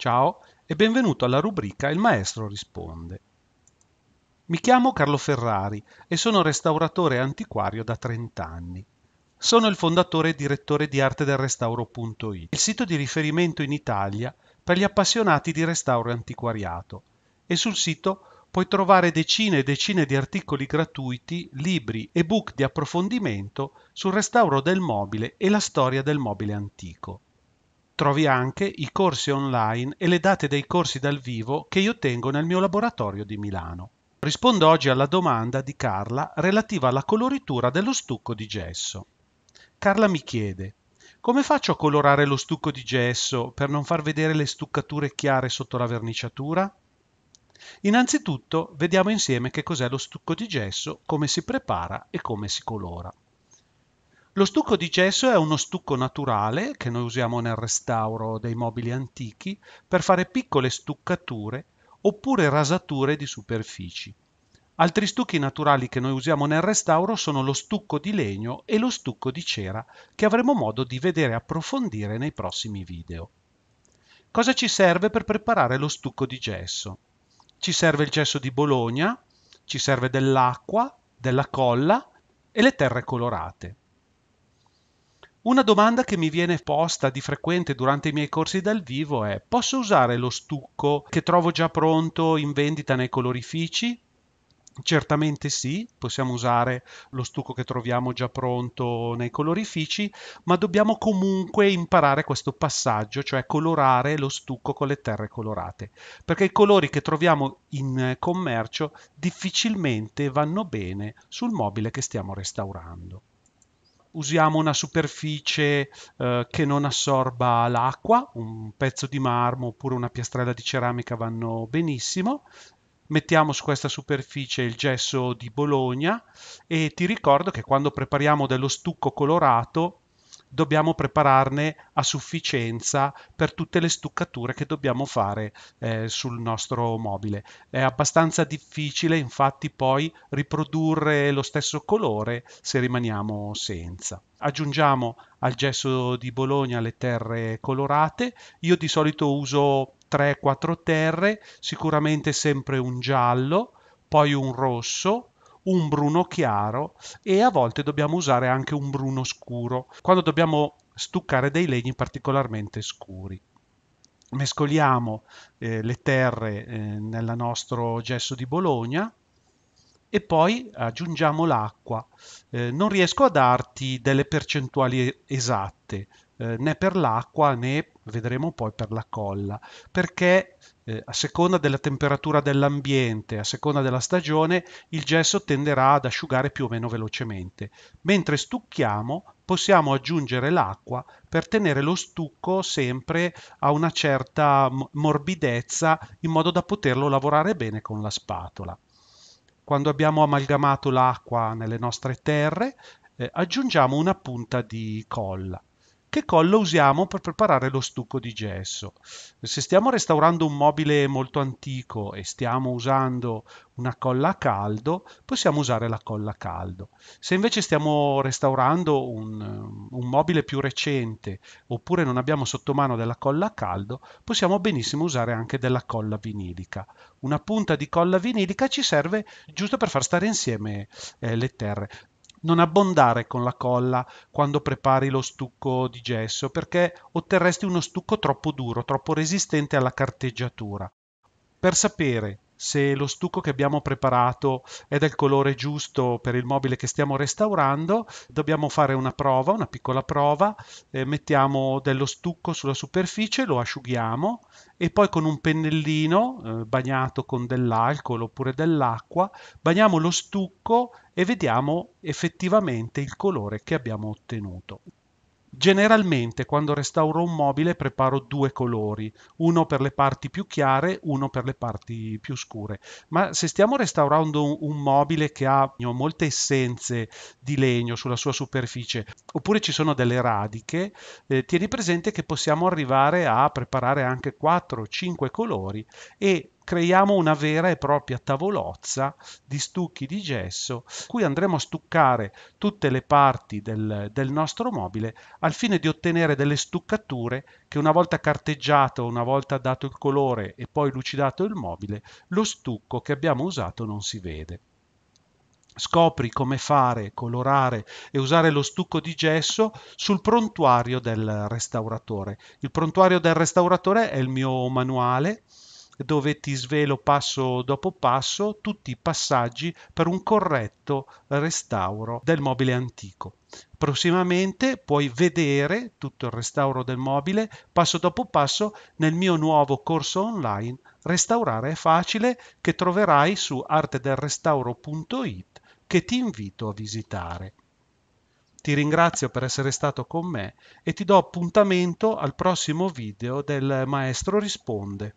Ciao e benvenuto alla rubrica Il maestro risponde. Mi chiamo Carlo Ferrari e sono restauratore e antiquario da 30 anni. Sono il fondatore e direttore di Arte del Restauro.it, il sito di riferimento in Italia per gli appassionati di restauro e antiquariato. E sul sito puoi trovare decine e decine di articoli gratuiti, libri e book di approfondimento sul restauro del mobile e la storia del mobile antico. Trovi anche i corsi online e le date dei corsi dal vivo che io tengo nel mio laboratorio di Milano. Rispondo oggi alla domanda di Carla relativa alla coloritura dello stucco di gesso. Carla mi chiede come faccio a colorare lo stucco di gesso per non far vedere le stuccature chiare sotto la verniciatura? Innanzitutto vediamo insieme che cos'è lo stucco di gesso, come si prepara e come si colora. Lo stucco di gesso è uno stucco naturale che noi usiamo nel restauro dei mobili antichi per fare piccole stuccature oppure rasature di superfici. Altri stucchi naturali che noi usiamo nel restauro sono lo stucco di legno e lo stucco di cera, che avremo modo di vedere approfondire nei prossimi video. Cosa ci serve per preparare lo stucco di gesso? Ci serve il gesso di Bologna, ci serve dell'acqua, della colla e le terre colorate. Una domanda che mi viene posta di frequente durante i miei corsi dal vivo è posso usare lo stucco che trovo già pronto in vendita nei colorifici? Certamente sì, possiamo usare lo stucco che troviamo già pronto nei colorifici, ma dobbiamo comunque imparare questo passaggio, cioè colorare lo stucco con le terre colorate, perché i colori che troviamo in commercio difficilmente vanno bene sul mobile che stiamo restaurando usiamo una superficie eh, che non assorba l'acqua, un pezzo di marmo oppure una piastrella di ceramica vanno benissimo. Mettiamo su questa superficie il gesso di Bologna e ti ricordo che quando prepariamo dello stucco colorato dobbiamo prepararne a sufficienza per tutte le stuccature che dobbiamo fare eh, sul nostro mobile. È abbastanza difficile infatti poi riprodurre lo stesso colore se rimaniamo senza. Aggiungiamo al gesso di Bologna le terre colorate, io di solito uso 3-4 terre, sicuramente sempre un giallo, poi un rosso, un bruno chiaro e a volte dobbiamo usare anche un bruno scuro quando dobbiamo stuccare dei legni particolarmente scuri mescoliamo eh, le terre eh, nel nostro gesso di Bologna e poi aggiungiamo l'acqua. Eh, non riesco a darti delle percentuali esatte eh, né per l'acqua né vedremo poi per la colla, perché eh, a seconda della temperatura dell'ambiente, a seconda della stagione, il gesso tenderà ad asciugare più o meno velocemente. Mentre stucchiamo possiamo aggiungere l'acqua per tenere lo stucco sempre a una certa morbidezza in modo da poterlo lavorare bene con la spatola. Quando abbiamo amalgamato l'acqua nelle nostre terre, eh, aggiungiamo una punta di colla che collo usiamo per preparare lo stucco di gesso? Se stiamo restaurando un mobile molto antico e stiamo usando una colla a caldo, possiamo usare la colla a caldo. Se invece stiamo restaurando un, un mobile più recente oppure non abbiamo sotto mano della colla a caldo, possiamo benissimo usare anche della colla vinilica. Una punta di colla vinilica ci serve giusto per far stare insieme eh, le terre non abbondare con la colla quando prepari lo stucco di gesso perché otterresti uno stucco troppo duro, troppo resistente alla carteggiatura. Per sapere se lo stucco che abbiamo preparato è del colore giusto per il mobile che stiamo restaurando, dobbiamo fare una prova, una piccola prova, eh, mettiamo dello stucco sulla superficie, lo asciughiamo e poi con un pennellino eh, bagnato con dell'alcol oppure dell'acqua, bagniamo lo stucco e vediamo effettivamente il colore che abbiamo ottenuto. Generalmente quando restauro un mobile preparo due colori, uno per le parti più chiare, uno per le parti più scure, ma se stiamo restaurando un, mobile che ha molte essenze di legno sulla sua superficie, oppure ci sono delle radiche, eh, tieni presente che possiamo arrivare a preparare anche 4-5 colori e creiamo una vera e propria tavolozza di stucchi di gesso, cui andremo a stuccare tutte le parti del, del nostro mobile al fine di ottenere delle stuccature che una volta carteggiato, una volta dato il colore e poi lucidato il mobile, lo stucco che abbiamo usato non si vede scopri come fare, colorare e usare lo stucco di gesso sul prontuario del restauratore. Il prontuario del restauratore è il mio manuale dove ti svelo passo dopo passo tutti i passaggi per un corretto restauro del mobile antico. Prossimamente puoi vedere tutto il restauro del mobile passo dopo passo nel mio nuovo corso online Restaurare è facile che troverai su artedelrestauro.it che ti invito a visitare. Ti ringrazio per essere stato con me e ti do appuntamento al prossimo video del Maestro Risponde.